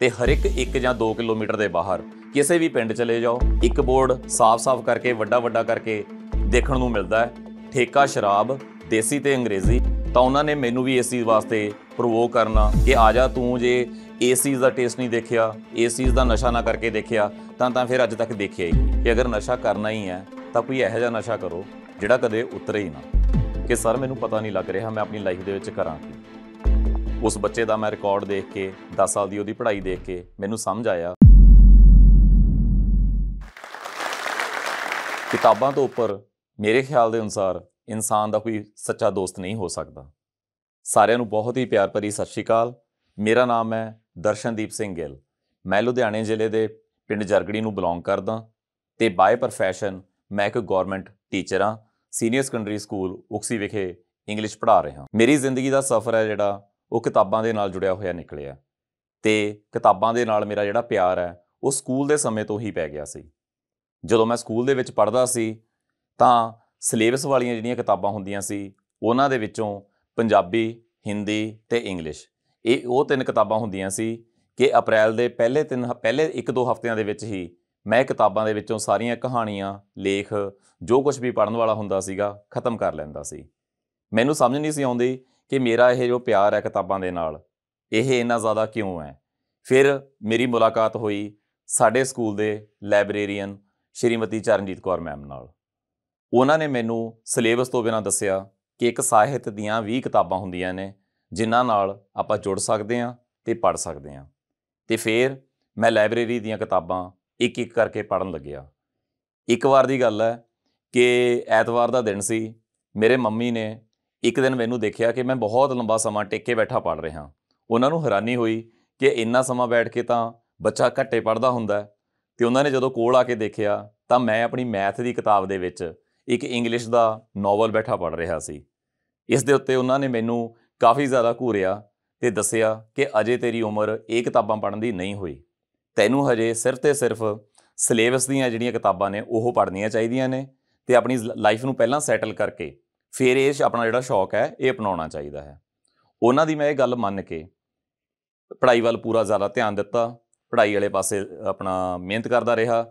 ਤੇ ਹਰ ਇੱਕ 1 ਜਾਂ 2 ਕਿਲੋਮੀਟਰ ਦੇ ਬਾਹਰ ਕਿਸੇ ਵੀ ਪਿੰਡ ਚਲੇ ਜਾਓ ਇੱਕ ਬੋਰਡ ਸਾਫ਼-ਸਾਫ਼ ਕਰਕੇ ਵੱਡਾ-ਵੱਡਾ ਕਰਕੇ ਦੇਖਣ ਨੂੰ ਮਿਲਦਾ ਹੈ ਠੇਕਾ ਸ਼ਰਾਬ ਦੇਸੀ ਤੇ ਅੰਗਰੇਜ਼ੀ ਤਾਂ ਉਹਨਾਂ ਨੇ ਮੈਨੂੰ ਵੀ ਇਸ ਚੀਜ਼ ਵਾਸਤੇ ਪ੍ਰੋਵੋਕ ਕਰਨਾ ਕਿ ਆ ਜਾ ਤੂੰ ਜੇ ਏਸੀਜ਼ ਦਾ ਟੇਸਟ ਨਹੀਂ ਦੇਖਿਆ ਏਸੀਜ਼ ਦਾ ਨਸ਼ਾ ਨਾ ਕਰਕੇ ਦੇਖਿਆ ਤਾਂ ਤਾਂ ਫਿਰ ਅੱਜ ਤੱਕ ਦੇਖਿਆ ਹੀ ਕਿ ਅਗਰ ਨਸ਼ਾ ਕਰਨਾ ਹੀ ਹੈ ਤਾਂ ਕੋਈ ਇਹੋ ਜਿਹਾ ਨਸ਼ਾ ਕਰੋ ਜਿਹੜਾ ਕਦੇ ਉਤਰੇ ਹੀ ਨਾ ਕਿ ਸਰ ਮੈਨੂੰ ਪਤਾ ਨਹੀਂ ਲੱਗ ਰਿਹਾ ਮੈਂ ਆਪਣੀ ਲਾਈਫ ਦੇ ਵਿੱਚ ਕਰਾਂ ਕੀ ਉਸ ਬੱਚੇ ਦਾ ਮੈਂ ਰਿਕਾਰਡ ਦੇਖ ਕੇ 10 ਸਾਲ ਦੀ ਉਹਦੀ ਪੜ੍ਹਾਈ ਦੇਖ ਕੇ ਮੈਨੂੰ ਸਮਝ ਆਇਆ ਕਿਤਾਬਾਂ ਤੋਂ ਉੱਪਰ ਮੇਰੇ ਖਿਆਲ ਦੇ ਅਨੁਸਾਰ ਇਨਸਾਨ ਦਾ ਕੋਈ ਸੱਚਾ ਦੋਸਤ ਨਹੀਂ ਹੋ ਸਕਦਾ ਸਾਰਿਆਂ ਨੂੰ ਬਹੁਤ ਹੀ ਪਿਆਰ ਭਰੀ ਸਤਿ ਸ਼੍ਰੀ ਅਕਾਲ ਮੇਰਾ ਨਾਮ ਹੈ ਦਰਸ਼ਨਦੀਪ ਸਿੰਘ ਗਿੱਲ ਮੈਂ ਲੁਧਿਆਣੇ ਜ਼ਿਲ੍ਹੇ ਦੇ ਪਿੰਡ ਜਰਗੜੀ ਨੂੰ ਬਿਲੋਂਗ ਕਰਦਾ ਤੇ ਬਾਏ ਪ੍ਰੋਫੈਸ਼ਨ ਮੈਂ ਇੱਕ ਗਵਰਨਮੈਂਟ ਟੀਚਰ ਹਾਂ ਸੀਨੀਅਰ ਸੈਕੰਡਰੀ ਸਕੂਲ ਉਕਸੀ ਵਿਖੇ ਇੰਗਲਿਸ਼ ਪੜ੍ਹਾ ਰਿਹਾ ਮੇਰੀ ਜ਼ਿੰਦਗੀ ਦਾ ਸਫ਼ਰ ਹੈ ਜਿਹੜਾ ਉਹ ਕਿਤਾਬਾਂ ਦੇ ਨਾਲ ਜੁੜਿਆ ਹੋਇਆ ਨਿਕਲਿਆ ਤੇ ਕਿਤਾਬਾਂ ਦੇ ਨਾਲ ਮੇਰਾ ਜਿਹੜਾ ਪਿਆਰ ਹੈ ਉਹ ਸਕੂਲ ਦੇ ਸਮੇਂ ਤੋਂ ਹੀ ਪੈ ਗਿਆ ਸੀ ਜਦੋਂ ਮੈਂ ਸਕੂਲ ਦੇ ਵਿੱਚ ਪੜ੍ਹਦਾ ਸੀ ਤਾਂ ਸਿਲੇਬਸ ਵਾਲੀਆਂ ਜਿਹੜੀਆਂ ਕਿਤਾਬਾਂ ਹੁੰਦੀਆਂ ਸੀ ਉਹਨਾਂ ਦੇ ਵਿੱਚੋਂ ਪੰਜਾਬੀ ਹਿੰਦੀ ਤੇ ਇੰਗਲਿਸ਼ ਇਹ ਉਹ ਤਿੰਨ ਕਿਤਾਬਾਂ ਹੁੰਦੀਆਂ ਸੀ ਕਿ ਅਪ੍ਰੈਲ ਦੇ ਪਹਿਲੇ ਤਿੰਨ ਪਹਿਲੇ 1-2 ਹਫ਼ਤਿਆਂ ਦੇ ਵਿੱਚ ਹੀ ਮੈਂ ਕਿਤਾਬਾਂ ਦੇ ਵਿੱਚੋਂ ਸਾਰੀਆਂ ਕਹਾਣੀਆਂ ਲੇਖ ਜੋ ਕੁਝ ਵੀ ਪੜਨ ਵਾਲਾ ਹੁੰਦਾ ਸੀਗਾ ਖਤਮ ਕਰ ਲੈਂਦਾ ਸੀ ਮੈਨੂੰ ਸਮਝ ਨਹੀਂ ਸੀ ਆਉਂਦੀ ਕਿ ਮੇਰਾ ਇਹ ਜੋ ਪਿਆਰ ਹੈ ਕਿਤਾਬਾਂ ਦੇ ਨਾਲ ਇਹ ਇੰਨਾ ਜ਼ਿਆਦਾ ਕਿਉਂ ਹੈ ਫਿਰ ਮੇਰੀ ਮੁਲਾਕਾਤ ਹੋਈ ਸਾਡੇ ਸਕੂਲ ਦੇ ਲਾਇਬ੍ਰੇਰੀਅਨ ਸ਼੍ਰੀਮਤੀ ਚਰਨਜੀਤ ਕੌਰ ਮੈਮ ਨਾਲ ਉਹਨਾਂ ਨੇ ਮੈਨੂੰ ਸਿਲੇਬਸ ਤੋਂ ਬਿਨਾਂ ਦੱਸਿਆ ਕਿ ਇੱਕ ਸਾਹਿਤ ਦੀਆਂ 20 ਕਿਤਾਬਾਂ ਹੁੰਦੀਆਂ ਨੇ ਜਿਨ੍ਹਾਂ ਨਾਲ ਆਪਾਂ ਜੁੜ ਸਕਦੇ ਹਾਂ ਤੇ ਪੜ ਸਕਦੇ ਹਾਂ ਤੇ ਫਿਰ ਮੈਂ ਲਾਇਬ੍ਰੇਰੀ ਦੀਆਂ ਕਿਤਾਬਾਂ ਇੱਕ ਇੱਕ ਕਰਕੇ ਪੜਨ ਲੱਗਿਆ ਇੱਕ ਵਾਰ ਦੀ ਗੱਲ ਹੈ ਕਿ ਐਤਵਾਰ ਦਾ ਦਿਨ ਸੀ ਮੇਰੇ ਮੰਮੀ ਨੇ ਇੱਕ ਦਿਨ ਮੈਨੂੰ ਦੇਖਿਆ ਕਿ ਮੈਂ ਬਹੁਤ ਲੰਬਾ ਸਮਾਂ ਟੇਕੇ ਬੈਠਾ ਪੜ ਰਿਹਾ ਉਹਨਾਂ ਨੂੰ ਹੈਰਾਨੀ ਹੋਈ ਕਿ ਇੰਨਾ ਸਮਾਂ ਬੈਠ ਕੇ ਤਾਂ ਬੱਚਾ ਘੱਟੇ ਪੜਦਾ ਹੁੰਦਾ ਤੇ ਉਹਨਾਂ ਨੇ ਜਦੋਂ ਕੋਲ ਆ ਕੇ ਦੇਖਿਆ ਤਾਂ ਮੈਂ ਆਪਣੀ ਮੈਥ ਦੀ ਕਿਤਾਬ ਦੇ ਵਿੱਚ ਇੱਕ ਇੰਗਲਿਸ਼ ਦਾ ਨੋਵਲ ਬੈਠਾ ਪੜ ਰਿਹਾ ਸੀ ਇਸ ਦੇ ਉੱਤੇ ਉਹਨਾਂ ਨੇ ਮੈਨੂੰ ਕਾਫੀ ਜ਼ਿਆਦਾ ਘੂਰਿਆ ਤੇ ਦੱਸਿਆ ਕਿ ਅਜੇ ਤੇਰੀ ਉਮਰ ਇਹ ਕਿਤਾਬਾਂ ਪੜਨ ਦੀ ਨਹੀਂ ਹੋਈ ਤੈਨੂੰ ਹਜੇ ਸਿਰਫ ਤੇ ਸਿਰਫ ਸਿਲੇਬਸ ਦੀਆਂ ਜਿਹੜੀਆਂ ਕਿਤਾਬਾਂ ਨੇ ਉਹ ਪੜਨੀਆਂ ਚਾਹੀਦੀਆਂ ਨੇ ਤੇ ਆਪਣੀ ਲਾਈਫ ਨੂੰ ਪਹਿਲਾਂ ਸੈਟਲ ਕਰਕੇ ਫਿਰ ਇਹ ਆਪਣਾ ਜਿਹੜਾ ਸ਼ੌਕ ਹੈ ਇਹ ਅਪਣਾਉਣਾ ਚਾਹੀਦਾ ਹੈ ਉਹਨਾਂ ਦੀ ਮੈਂ ਇਹ ਗੱਲ ਮੰਨ ਕੇ ਪੜ੍ਹਾਈ ਵੱਲ ਪੂਰਾ ਜ਼ਿਆਦਾ ਧਿਆਨ ਦਿੱਤਾ ਪੜ੍ਹਾਈ ਵਾਲੇ ਪਾਸੇ ਆਪਣਾ ਮਿਹਨਤ ਕਰਦਾ ਰਿਹਾ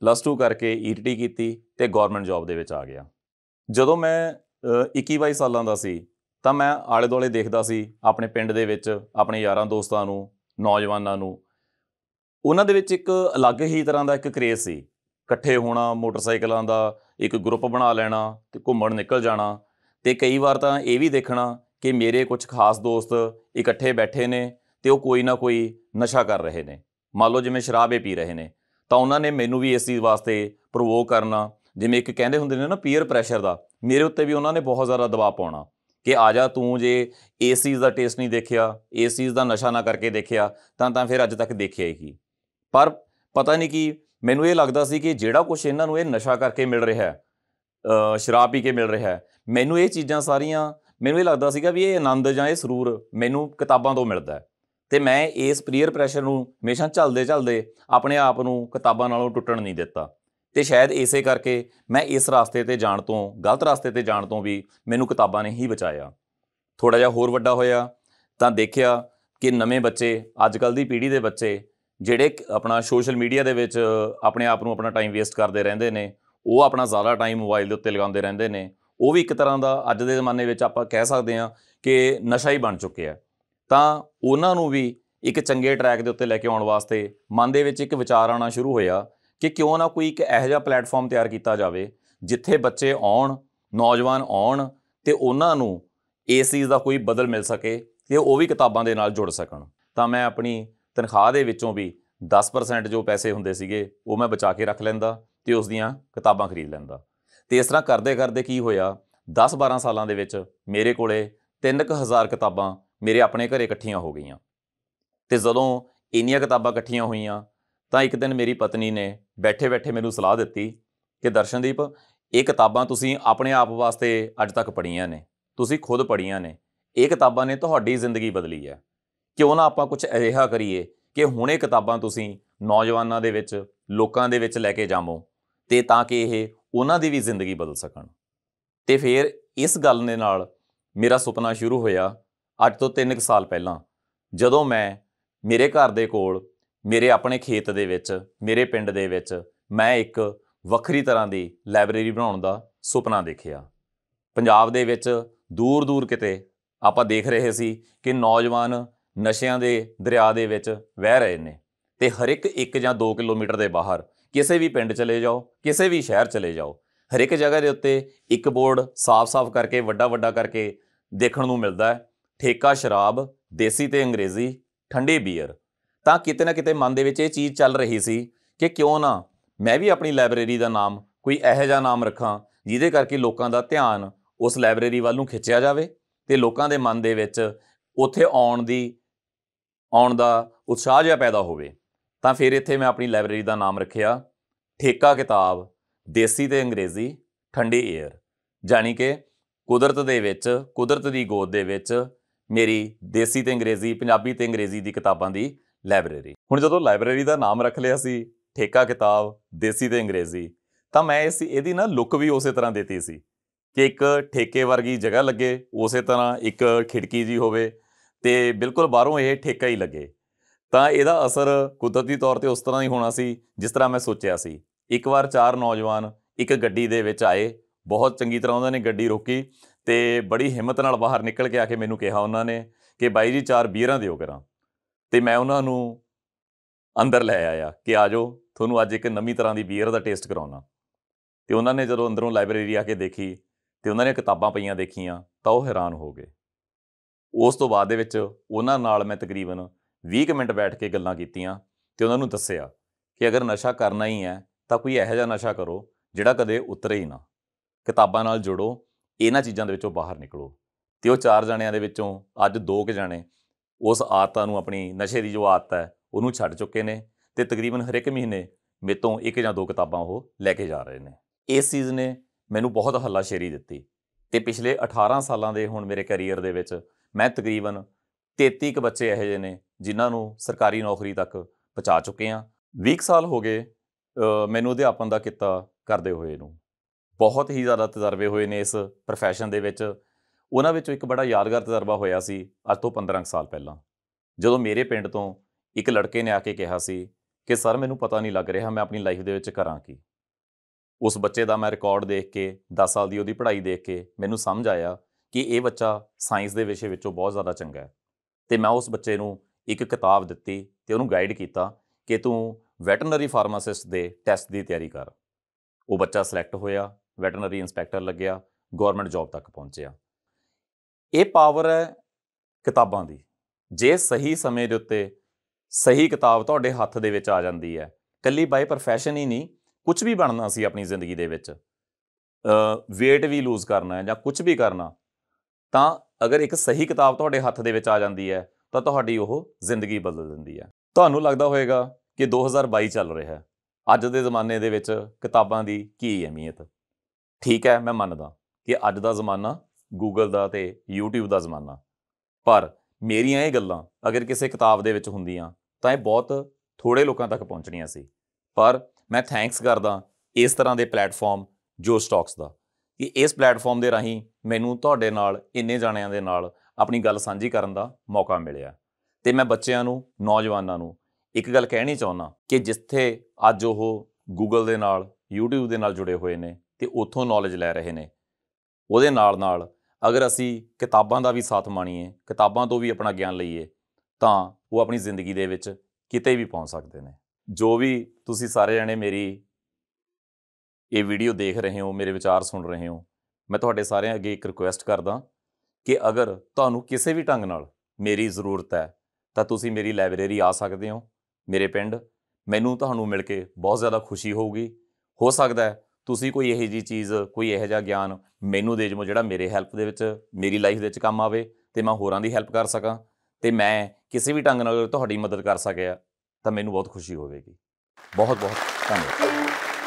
ਪਲੱਸ 2 ਕਰਕੇ ਈਟੀਟੀ e ਕੀਤੀ ਤੇ ਗਵਰਨਮੈਂਟ ਜੌਬ ਦੇ ਵਿੱਚ ਆ ਗਿਆ ਜਦੋਂ ਮੈਂ 21-22 ਸਾਲਾਂ ਦਾ ਸੀ ਤਾਂ ਮੈਂ ਆਲੇ ਦੋਲੇ ਦੇਖਦਾ ਸੀ ਆਪਣੇ ਪਿੰਡ ਦੇ ਵਿੱਚ ਆਪਣੇ ਯਾਰਾਂ ਦੋਸਤਾਂ ਨੂੰ ਨੌਜਵਾਨਾਂ ਨੂੰ ਉਹਨਾਂ ਦੇ ਵਿੱਚ ਇੱਕ ਅਲੱਗ ਹੀ ਤਰ੍ਹਾਂ ਦਾ ਇੱਕ ਕਰੇਜ਼ ਸੀ ਇਕੱਠੇ ਹੋਣਾ ਮੋਟਰਸਾਈਕਲਾਂ ਦਾ ਇੱਕ ਗਰੁੱਪ ਬਣਾ ਲੈਣਾ ਤੇ ਘੁੰਮਣ ਨਿਕਲ ਜਾਣਾ ਤੇ ਕਈ ਵਾਰ ਤਾਂ ਇਹ ਵੀ ਦੇਖਣਾ ਕਿ ਮੇਰੇ ਕੁਝ ਖਾਸ ਦੋਸਤ ਇਕੱਠੇ ਬੈਠੇ ਨੇ ਤੇ ਉਹ ਕੋਈ ਨਾ ਕੋਈ ਨਸ਼ਾ ਕਰ ਰਹੇ ਨੇ ਮੰਨ ਲਓ ਜਿਵੇਂ ਸ਼ਰਾਬੇ ਪੀ ਰਹੇ ਨੇ ਤਾਂ ਉਹਨਾਂ ਨੇ ਮੈਨੂੰ ਵੀ ਇਸ ਚੀਜ਼ ਵਾਸਤੇ ਪ੍ਰੋਵੋਕ ਕਰਨਾ ਜਿਵੇਂ ਇੱਕ ਕਹਿੰਦੇ ਹੁੰਦੇ ਨੇ ਨਾ ਪੀਅਰ ਪ੍ਰੈਸ਼ਰ ਦਾ ਮੇਰੇ ਉੱਤੇ ਵੀ ਉਹਨਾਂ ਨੇ ਬਹੁਤ ਜ਼ਿਆਦਾ ਦਬਾਅ ਪਾਉਣਾ ਕਿ ਆ ਜਾ ਤੂੰ ਜੇ ਇਸ ਚੀਜ਼ ਦਾ ਟੇਸਟ ਨਹੀਂ ਦੇਖਿਆ ਇਸ ਚੀਜ਼ ਦਾ ਨਸ਼ਾ ਨਾ ਕਰਕੇ ਦੇਖਿਆ ਤਾਂ ਤਾਂ ਫਿਰ ਅੱਜ ਤੱਕ ਦੇਖਿਆ ਹੀ ਕੀ ਪਰ ਪਤਾ ਨਹੀਂ ਕਿ ਮੈਨੂੰ ਇਹ ਲੱਗਦਾ ਸੀ ਕਿ ਜਿਹੜਾ ਕੁਝ ਇਹਨਾਂ ਨੂੰ ਇਹ ਨਸ਼ਾ ਕਰਕੇ ਮਿਲ ਰਿਹਾ ਹੈ ਸ਼ਰਾਬ ਪੀ ਕੇ ਮਿਲ ਰਿਹਾ ਹੈ ਮੈਨੂੰ ਇਹ ਚੀਜ਼ਾਂ ਸਾਰੀਆਂ ਮੈਨੂੰ ਇਹ ਲੱਗਦਾ ਸੀਗਾ ਵੀ ਇਹ ਆਨੰਦ ਜਾਂ ਇਹ ਸਰੂਰ ਮੈਨੂੰ ਕਿਤਾਬਾਂ ਤੋਂ ਮਿਲਦਾ ਹੈ ਤੇ ਮੈਂ ਇਸ ਪ੍ਰੀਅਰ ਪ੍ਰੈਸ਼ਰ ਨੂੰ ਹਮੇਸ਼ਾ ਚੱਲਦੇ ਚੱਲਦੇ ਆਪਣੇ ਆਪ ਨੂੰ ਕਿਤਾਬਾਂ ਨਾਲੋਂ ਟੁੱਟਣ ਨਹੀਂ ਦਿੱਤਾ ਤੇ ਸ਼ਾਇਦ ਇਸੇ ਕਰਕੇ ਮੈਂ ਇਸ ਰਸਤੇ ਤੇ ਜਾਣ ਤੋਂ ਗਲਤ ਰਸਤੇ ਤੇ ਜਾਣ ਤੋਂ ਵੀ ਮੈਨੂੰ ਕਿਤਾਬਾਂ ਨੇ ਹੀ ਬਚਾਇਆ ਥੋੜਾ ਜਿਹਾ ਹੋਰ ਵੱਡਾ ਹੋਇਆ ਤਾਂ ਦੇਖਿਆ ਕਿ ਨਵੇਂ ਬੱਚੇ ਅੱਜ ਕੱਲ ਦੀ ਪੀੜ੍ਹੀ ਦੇ ਬੱਚੇ ਜਿਹੜੇ ਆਪਣਾ ਸੋਸ਼ਲ ਮੀਡੀਆ ਦੇ ਵਿੱਚ ਆਪਣੇ ਆਪ ਨੂੰ ਆਪਣਾ ਟਾਈਮ ਵੇਸਟ ਕਰਦੇ ਰਹਿੰਦੇ ਨੇ ਉਹ ਆਪਣਾ ਜ਼ਿਆਦਾ ਟਾਈਮ ਮੋਬਾਈਲ ਦੇ ਉੱਤੇ ਲਗਾਉਂਦੇ ਰਹਿੰਦੇ ਨੇ ਉਹ ਵੀ ਇੱਕ ਤਰ੍ਹਾਂ ਦਾ ਅੱਜ ਦੇ ਜ਼ਮਾਨੇ ਵਿੱਚ ਆਪਾਂ ਕਹਿ ਸਕਦੇ ਹਾਂ ਕਿ ਨਸ਼ਾ ਹੀ ਬਣ ਚੁੱਕਿਆ ਤਾਂ ਉਹਨਾਂ ਨੂੰ ਵੀ ਇੱਕ ਚੰਗੇ ਟਰੈਕ ਦੇ ਉੱਤੇ ਲੈ ਕੇ ਆਉਣ ਵਾਸਤੇ ਮਨ ਦੇ ਵਿੱਚ ਇੱਕ ਵਿਚਾਰ ਆਣਾ ਸ਼ੁਰੂ ਹੋਇਆ ਕਿ ਕਿਉਂ ਨਾ ਕੋਈ ਇੱਕ ਇਹੋ ਜਿਹਾ ਪਲੇਟਫਾਰਮ ਤਿਆਰ ਕੀਤਾ ਜਾਵੇ ਜਿੱਥੇ ਬੱਚੇ ਆਉਣ ਨੌਜਵਾਨ ਆਉਣ ਤੇ ਉਹਨਾਂ ਨੂੰ ਇਸ ਚੀਜ਼ ਦਾ ਕੋਈ ਬਦਲ ਮਿਲ ਸਕੇ ਤੇ ਉਹ ਵੀ ਕਿਤਾਬਾਂ ਦੇ ਨਾਲ ਜੁੜ ਸਕਣ ਤਾਂ ਮੈਂ ਆਪਣੀ ਤਨਖਾਹ ਦੇ ਵਿੱਚੋਂ ਵੀ 10% ਜੋ ਪੈਸੇ ਹੁੰਦੇ ਸੀਗੇ ਉਹ ਮੈਂ ਬਚਾ ਕੇ ਰੱਖ ਲੈਂਦਾ ਤੇ ਉਸ ਦੀਆਂ ਕਿਤਾਬਾਂ ਖਰੀਦ ਲੈਂਦਾ ਤੇ ਇਸ ਤਰ੍ਹਾਂ ਕਰਦੇ ਕਰਦੇ ਕੀ ਹੋਇਆ 10-12 ਸਾਲਾਂ ਦੇ ਵਿੱਚ ਮੇਰੇ ਕੋਲੇ 3 ਹਜ਼ਾਰ ਕਿਤਾਬਾਂ ਮੇਰੇ ਆਪਣੇ ਘਰੇ ਇਕੱਠੀਆਂ ਹੋ ਗਈਆਂ ਤੇ ਜਦੋਂ ਇੰਨੀਆਂ ਕਿਤਾਬਾਂ ਇਕੱਠੀਆਂ ਹੋਈਆਂ ਤਾਂ ਇੱਕ ਦਿਨ ਮੇਰੀ ਪਤਨੀ ਨੇ ਬੈਠੇ-ਬੈਠੇ ਮੈਨੂੰ ਸਲਾਹ ਦਿੱਤੀ ਕਿ ਦਰਸ਼ਨਦੀਪ ਇਹ ਕਿਤਾਬਾਂ ਤੁਸੀਂ ਆਪਣੇ ਆਪ ਵਾਸਤੇ ਅੱਜ ਤੱਕ ਪੜ੍ਹੀਆਂ ਨੇ ਤੁਸੀਂ ਖੁਦ ਪੜ੍ਹੀਆਂ ਨੇ ਇਹ ਕਿਤਾਬਾਂ ਨੇ ਤੁਹਾਡੀ ਜ਼ਿੰਦਗੀ ਬਦਲੀ ਹੈ ਕਿਉਂ ਨਾ ਆਪਾਂ ਕੁਝ ਅਜਿਹਾ ਕਰੀਏ ਕਿ ਹੁਣ ਇਹ ਕਿਤਾਬਾਂ ਤੁਸੀਂ ਨੌਜਵਾਨਾਂ ਦੇ ਵਿੱਚ ਲੋਕਾਂ ਦੇ ਵਿੱਚ ਲੈ ਕੇ ਜਾਵੋ ਤੇ ਤਾਂ ਕਿ ਇਹ ਉਹਨਾਂ ਦੀ ਵੀ ਜ਼ਿੰਦਗੀ ਬਦਲ ਸਕਣ ਤੇ ਫਿਰ ਇਸ ਗੱਲ ਦੇ ਨਾਲ ਮੇਰਾ ਸੁਪਨਾ ਸ਼ੁਰੂ ਹੋਇਆ ਅੱਜ ਤੋਂ 3 ਸਾਲ ਪਹਿਲਾਂ ਜਦੋਂ ਮੈਂ ਮੇਰੇ ਘਰ ਦੇ ਕੋਲ ਮੇਰੇ ਆਪਣੇ ਖੇਤ ਦੇ ਵਿੱਚ ਮੇਰੇ ਪਿੰਡ ਦੇ ਵਿੱਚ ਮੈਂ ਇੱਕ ਵੱਖਰੀ ਤਰ੍ਹਾਂ ਦੀ ਲਾਇਬ੍ਰੇਰੀ ਬਣਾਉਣ ਦਾ ਸੁਪਨਾ ਦੇਖਿਆ ਪੰਜਾਬ ਦੇ ਵਿੱਚ ਦੂਰ ਦੂਰ ਕਿਤੇ ਆਪਾਂ ਦੇਖ ਰਹੇ ਸੀ ਕਿ ਨੌਜਵਾਨ ਨਸ਼ਿਆਂ ਦੇ ਦਰਿਆ ਦੇ ਵਿੱਚ ਵਹਿ ਰਹੇ ਨੇ ਤੇ ਹਰ ਇੱਕ 1 ਜਾਂ 2 ਕਿਲੋਮੀਟਰ ਦੇ ਬਾਹਰ ਕਿਸੇ ਵੀ ਪਿੰਡ ਚਲੇ ਜਾਓ ਕਿਸੇ ਵੀ ਸ਼ਹਿਰ ਚਲੇ ਜਾਓ ਹਰ ਇੱਕ ਜਗ੍ਹਾ ਦੇ ਉੱਤੇ ਇੱਕ ਬੋਰਡ ਸਾਫ਼-ਸਾਫ਼ ਕਰਕੇ ਵੱਡਾ-ਵੱਡਾ ਕਰਕੇ ਦੇਖਣ ਨੂੰ ਮਿਲਦਾ ਹੈ ਠੇਕਾ ਸ਼ਰਾਬ ਦੇਸੀ ਤੇ ਅੰਗਰੇਜ਼ੀ ਠੰਡੇ ਬੀਅਰ ਤਾਂ ਕਿਤੇ ਨਾ ਕਿਤੇ ਮਨ ਦੇ ਵਿੱਚ ਇਹ ਚੀਜ਼ ਚੱਲ ਰਹੀ ਸੀ ਕਿ ਕਿਉਂ ਨਾ ਮੈਂ ਵੀ ਆਪਣੀ ਲਾਇਬ੍ਰੇਰੀ ਦਾ ਨਾਮ ਕੋਈ ਇਹੋ ਜਿਹਾ ਨਾਮ ਰੱਖਾਂ ਜਿਹਦੇ ਕਰਕੇ ਲੋਕਾਂ ਦਾ ਧਿਆਨ ਉਸ ਲਾਇਬ੍ਰੇਰੀ ਵੱਲ ਨੂੰ ਖਿੱਚਿਆ ਜਾਵੇ ਤੇ ਲੋਕਾਂ ਦੇ ਮਨ ਦੇ ਵਿੱਚ ਉੱਥੇ ਆਉਣ ਦੀ ਆਉਣ ਦਾ ਉਤਸ਼ਾਹ ਜਿਹਾ ਪੈਦਾ ਹੋਵੇ ਤਾਂ ਫਿਰ ਇੱਥੇ ਮੈਂ ਆਪਣੀ ਲਾਇਬ੍ਰੇਰੀ ਦਾ ਨਾਮ ਰੱਖਿਆ ਠੇਕਾ ਕਿਤਾਬ ਦੇਸੀ ਤੇ ਅੰਗਰੇਜ਼ੀ ਠੰਡੀ 에ਅਰ ਜਾਨੀ ਕਿ ਕੁਦਰਤ ਦੇ ਵਿੱਚ ਕੁਦਰਤ ਦੀ ਗੋਦ ਦੇ ਵਿੱਚ ਮੇਰੀ ਦੇਸੀ ਤੇ ਅੰਗਰੇਜ਼ੀ ਪੰਜਾਬੀ ਤੇ ਅੰਗਰੇਜ਼ੀ ਦੀ ਕਿਤਾਬਾਂ ਦੀ ਲਾਇਬ੍ਰੇਰੀ ਹੁਣ ਜਦੋਂ ਲਾਇਬ੍ਰੇਰੀ ਦਾ ਨਾਮ ਰੱਖ ਲਿਆ ਸੀ ਠੇਕਾ ਕਿਤਾਬ ਦੇਸੀ ਤੇ ਅੰਗਰੇਜ਼ੀ ਤਾਂ ਮੈਂ ਇਸ ਇਹਦੀ ਨਾ ਲੁੱਕ ਵੀ ਉਸੇ ਤਰ੍ਹਾਂ ਦਿੱਤੀ ਸੀ ਕਿ ਇੱਕ ਠੇਕੇ ਵਰਗੀ ਜਗ੍ਹਾ ਲੱਗੇ ਉਸੇ ਤਰ੍ਹਾਂ ਇੱਕ ਖਿੜਕੀ ਜੀ ਹੋਵੇ ਤੇ ਬਿਲਕੁਲ ਬਾਹਰੋਂ ਇਹ ਠੇਕਾ ਹੀ ਲੱਗੇ ਤਾਂ ਇਹਦਾ ਅਸਰ ਕੁਦਰਤੀ ਤੌਰ ਤੇ ਉਸ ਤਰ੍ਹਾਂ ਹੀ ਹੋਣਾ ਸੀ ਜਿਸ ਤਰ੍ਹਾਂ ਮੈਂ ਸੋਚਿਆ ਸੀ ਇੱਕ ਵਾਰ ਚਾਰ ਨੌਜਵਾਨ ਇੱਕ ਗੱਡੀ ਦੇ ਵਿੱਚ ਆਏ ਬਹੁਤ ਚੰਗੀ ਤਰ੍ਹਾਂ ਉਹਨਾਂ ਨੇ ਗੱਡੀ ਰੋਕੀ ਤੇ ਬੜੀ ਹਿੰਮਤ ਨਾਲ ਬਾਹਰ ਨਿਕਲ ਕੇ ਆ ਕੇ ਮੈਨੂੰ ਕਿਹਾ ਉਹਨਾਂ ਨੇ ਕਿ ਬਾਈ ਜੀ ਚਾਰ ਬੀਰਾਂ ਦਿਓ ਕਰਾਂ ਤੇ ਮੈਂ ਉਹਨਾਂ ਨੂੰ ਅੰਦਰ ਲੈ ਆਇਆ ਕਿ ਆਜੋ ਤੁਹਾਨੂੰ ਅੱਜ ਇੱਕ ਨਵੀਂ ਤਰ੍ਹਾਂ ਦੀ ਬੀਅਰ ਦਾ ਟੇਸਟ ਕਰਾਉਣਾ ਤੇ ਉਹਨਾਂ ਨੇ ਜਦੋਂ ਅੰਦਰੋਂ ਲਾਇਬ੍ਰੇਰੀ ਆ ਕੇ ਦੇਖੀ ਤੇ ਉਹਨਾਂ ਨੇ ਕਿਤਾਬਾਂ ਪਈਆਂ ਦੇਖੀਆਂ ਤਾਂ ਉਹ ਹੈਰਾਨ ਹੋ ਗਏ ਉਸ ਤੋਂ ਬਾਅਦ ਦੇ ਵਿੱਚ ਉਹਨਾਂ ਨਾਲ ਮੈਂ ਤਕਰੀਬਨ 20 ਮਿੰਟ ਬੈਠ ਕੇ ਗੱਲਾਂ ਕੀਤੀਆਂ ਤੇ ਉਹਨਾਂ ਨੂੰ ਦੱਸਿਆ ਕਿ ਅਗਰ ਨਸ਼ਾ ਕਰਨਾ ਹੀ ਹੈ ਤਾਂ ਕੋਈ ਇਹੋ ਜਿਹਾ ਨਸ਼ਾ ਕਰੋ ਜਿਹੜਾ ਕਦੇ ਉਤਰੇ ਹੀ ਨਾ ਕਿਤਾਬਾਂ ਨਾਲ ਜੁੜੋ ਇਹਨਾਂ ਚੀਜ਼ਾਂ ਦੇ ਵਿੱਚੋਂ ਬਾਹਰ ਨਿਕਲੋ ਤੇ ਉਹ ਚਾਰ ਜਣਿਆਂ ਦੇ ਵਿੱਚੋਂ ਅੱਜ ਦੋ ਕੁ ਜਣੇ ਉਸ ਆਦਤਾਂ ਨੂੰ ਆਪਣੀ ਨਸ਼ੇ ਦੀ ਜੋ ਆਦਤ ਹੈ ਉਹਨੂੰ ਛੱਡ ਚੁੱਕੇ ਨੇ ਤੇ ਤਕਰੀਬਨ ਹਰ ਇੱਕ ਮਹੀਨੇ ਮੇ ਤੋਂ ਇੱਕ ਜਾਂ ਦੋ ਕਿਤਾਬਾਂ ਉਹ ਲੈ ਕੇ ਜਾ ਰਹੇ ਨੇ ਇਸ ਚੀਜ਼ ਨੇ ਮੈਨੂੰ ਬਹੁਤ ਹੱਲਾਸ਼ੇਰੀ ਦਿੱਤੀ ਤੇ ਪਿਛਲੇ 18 ਸਾਲਾਂ ਦੇ ਹੁਣ ਮੇਰੇ ਕੈਰੀਅਰ ਦੇ ਵਿੱਚ ਮੈਂ ਤਕਰੀਬਨ 33 ਕ ਬੱਚੇ ਇਹੋ ਜਿਹੇ ਨੇ ਜਿਨ੍ਹਾਂ ਨੂੰ ਸਰਕਾਰੀ ਨੌਕਰੀ ਤੱਕ ਪਹੁੰਚਾ ਚੁੱਕੇ ਆ 20 ਸਾਲ ਹੋ ਗਏ ਮੈਨੂੰ ਅਧਿਆਪਨ ਦਾ ਕਿੱਤਾ ਕਰਦੇ ਹੋਏ ਨੂੰ ਬਹੁਤ ਹੀ ਜ਼ਿਆਦਾ ਤਜਰਬੇ ਹੋਏ ਨੇ ਇਸ profession ਦੇ ਵਿੱਚ ਉਹਨਾਂ ਵਿੱਚੋਂ ਇੱਕ ਬੜਾ ਯਾਦਗਾਰ ਤਜਰਬਾ ਹੋਇਆ ਸੀ ਅੱਜ ਤੋਂ 15 ਸਾਲ ਪਹਿਲਾਂ ਜਦੋਂ ਮੇਰੇ ਪਿੰਡ ਤੋਂ ਇੱਕ ਲੜਕੇ ਨੇ ਆ ਕੇ ਕਿਹਾ ਸੀ ਕਿ ਸਰ ਮੈਨੂੰ ਪਤਾ ਨਹੀਂ ਲੱਗ ਰਿਹਾ ਮੈਂ ਆਪਣੀ ਲਾਈਫ ਦੇ ਵਿੱਚ ਕਰਾਂ ਕੀ ਉਸ ਬੱਚੇ ਦਾ ਮੈਂ ਰਿਕਾਰਡ ਦੇਖ ਕੇ 10 ਸਾਲ ਦੀ ਉਹਦੀ ਪੜ੍ਹਾਈ ਦੇਖ ਕੇ ਮੈਨੂੰ ਸਮਝ ਆਇਆ ਕਿ ਇਹ ਬੱਚਾ ਸਾਇੰਸ ਦੇ ਵਿਸ਼ੇ ਵਿੱਚੋਂ ਬਹੁਤ ਜ਼ਿਆਦਾ ਚੰਗਾ ਹੈ ਤੇ ਮੈਂ ਉਸ ਬੱਚੇ ਨੂੰ ਇੱਕ ਕਿਤਾਬ ਦਿੱਤੀ ਤੇ ਉਹਨੂੰ ਗਾਈਡ ਕੀਤਾ ਕਿ ਤੂੰ ਵੈਟਰਨਰੀ ਫਾਰਮਾਸਿਸਟ ਦੇ ਟੈਸਟ ਦੀ ਤਿਆਰੀ ਕਰ ਉਹ ਬੱਚਾ ਸਿਲੈਕਟ ਹੋਇਆ ਵੈਟਰਨਰੀ ਇਨਸਪੈਕਟਰ ਲੱਗਿਆ ਗਵਰਨਮੈਂਟ ਜੌਬ ਤੱਕ ਪਹੁੰਚਿਆ ਇਹ ਪਾਵਰ ਹੈ ਕਿਤਾਬਾਂ ਦੀ ਜੇ ਸਹੀ ਸਮੇਂ ਦੇ ਉੱਤੇ ਸਹੀ ਕਿਤਾਬ ਤੁਹਾਡੇ ਹੱਥ ਦੇ ਵਿੱਚ ਆ ਜਾਂਦੀ ਹੈ ਕੱਲੀ ਬਾਈ profession ਹੀ ਨਹੀਂ ਕੁਝ ਵੀ ਬਣਨਾ ਸੀ ਆਪਣੀ ਜ਼ਿੰਦਗੀ ਦੇ ਵਿੱਚ ਵੇਟ ਵੀ ਲੂਜ਼ ਕਰਨਾ ਹੈ ਜਾਂ ਕੁਝ ਵੀ ਕਰਨਾ ਤਾਂ ਅਗਰ ਇੱਕ ਸਹੀ ਕਿਤਾਬ ਤੁਹਾਡੇ ਹੱਥ ਦੇ ਵਿੱਚ ਆ ਜਾਂਦੀ ਹੈ ਤਾਂ ਤੁਹਾਡੀ ਉਹ ਜ਼ਿੰਦਗੀ ਬਦਲ ਦਿੰਦੀ ਹੈ ਤੁਹਾਨੂੰ ਲੱਗਦਾ ਹੋਵੇਗਾ ਕਿ 2022 ਚੱਲ ਰਿਹਾ ਹੈ ਅੱਜ ਦੇ ਜ਼ਮਾਨੇ ਦੇ ਵਿੱਚ ਕਿਤਾਬਾਂ ਦੀ ਕੀ ਅਹਿਮੀਅਤ ਠੀਕ ਹੈ ਮੈਂ ਮੰਨਦਾ ਕਿ ਅੱਜ ਦਾ ਜ਼ਮਾਨਾ Google ਦਾ ਤੇ YouTube ਦਾ ਜ਼ਮਾਨਾ ਪਰ ਮੇਰੀਆਂ ਇਹ ਗੱਲਾਂ ਅਗਰ ਕਿਸੇ ਕਿਤਾਬ ਦੇ ਵਿੱਚ ਹੁੰਦੀਆਂ ਤਾਂ ਇਹ ਬਹੁਤ ਥੋੜੇ ਲੋਕਾਂ ਤੱਕ ਪਹੁੰਚਣੀਆਂ ਸੀ ਪਰ ਮੈਂ ਥੈਂਕਸ ਕਰਦਾ ਇਸ ਤਰ੍ਹਾਂ ਦੇ ਪਲੇਟਫਾਰਮ ਜੋ ਸਟਾਕਸ ਦਾ ਕਿ ਇਸ ਪਲੇਟਫਾਰਮ ਦੇ ਰਾਹੀਂ ਮੈਨੂੰ ਤੁਹਾਡੇ ਨਾਲ ਇੰਨੇ ਜਾਣਿਆਂ ਦੇ ਨਾਲ ਆਪਣੀ ਗੱਲ ਸਾਂਝੀ ਕਰਨ ਦਾ ਮੌਕਾ ਮਿਲਿਆ ਤੇ ਮੈਂ ਬੱਚਿਆਂ ਨੂੰ ਨੌਜਵਾਨਾਂ ਨੂੰ ਇੱਕ ਗੱਲ ਕਹਿਣੀ ਚਾਹੁੰਦਾ ਕਿ ਜਿੱਥੇ ਅੱਜ ਉਹ Google ਦੇ ਨਾਲ YouTube ਦੇ ਨਾਲ ਜੁੜੇ ਹੋਏ ਨੇ ਤੇ ਉੱਥੋਂ ਨੌਲੇਜ ਲੈ ਰਹੇ ਨੇ ਉਹਦੇ ਨਾਲ ਨਾਲ ਅਗਰ ਅਸੀਂ ਕਿਤਾਬਾਂ ਦਾ ਵੀ ਸਾਥ ਮਾਣੀਏ ਕਿਤਾਬਾਂ ਤੋਂ ਵੀ ਆਪਣਾ ਗਿਆਨ ਲਈਏ ਤਾਂ ਉਹ ਆਪਣੀ ਜ਼ਿੰਦਗੀ ਦੇ ਵਿੱਚ ਕਿਤੇ ਵੀ ਪਹੁੰਚ ਸਕਦੇ ਨੇ ਜੋ ਵੀ ਤੁਸੀਂ ਸਾਰੇ ਜਣੇ ਮੇਰੀ ਇਹ ਵੀਡੀਓ ਦੇਖ ਰਹੇ ਹੋ ਮੇਰੇ ਵਿਚਾਰ ਸੁਣ ਰਹੇ ਹੋ ਮੈਂ ਤੁਹਾਡੇ ਸਾਰਿਆਂ ਅੱਗੇ ਇੱਕ ਰਿਕੁਐਸਟ ਕਰਦਾ ਕਿ ਅਗਰ ਤੁਹਾਨੂੰ ਕਿਸੇ ਵੀ ਢੰਗ ਨਾਲ ਮੇਰੀ ਜ਼ਰੂਰਤ ਹੈ ਤਾਂ ਤੁਸੀਂ ਮੇਰੀ ਲਾਇਬ੍ਰੇਰੀ ਆ ਸਕਦੇ ਹੋ ਮੇਰੇ ਪਿੰਡ ਮੈਨੂੰ ਤੁਹਾਨੂੰ ਮਿਲ ਕੇ ਬਹੁਤ ਜ਼ਿਆਦਾ ਖੁਸ਼ੀ ਹੋਊਗੀ ਹੋ ਸਕਦਾ ਤੁਸੀਂ ਕੋਈ ਇਹੋ ਜੀ ਚੀਜ਼ ਕੋਈ ਇਹੋ ਜਿਹਾ ਗਿਆਨ ਮੈਨੂੰ ਦੇ ਜਮੋ ਜਿਹੜਾ ਮੇਰੇ ਹੈਲਪ ਦੇ ਵਿੱਚ ਮੇਰੀ ਲਾਈਫ ਦੇ ਵਿੱਚ ਕੰਮ ਆਵੇ ਤੇ ਮੈਂ ਹੋਰਾਂ ਦੀ ਹੈਲਪ ਕਰ ਸਕਾਂ ਤੇ ਮੈਂ ਕਿਸੇ ਵੀ ਢੰਗ ਨਾਲ ਤੁਹਾਡੀ ਮਦਦ ਕਰ ਸਕਿਆ ਤਾਂ ਮੈਨੂੰ ਬਹੁਤ ਖੁਸ਼ੀ ਹੋਵੇਗੀ ਬਹੁਤ ਬਹੁਤ ਧੰਨਵਾਦ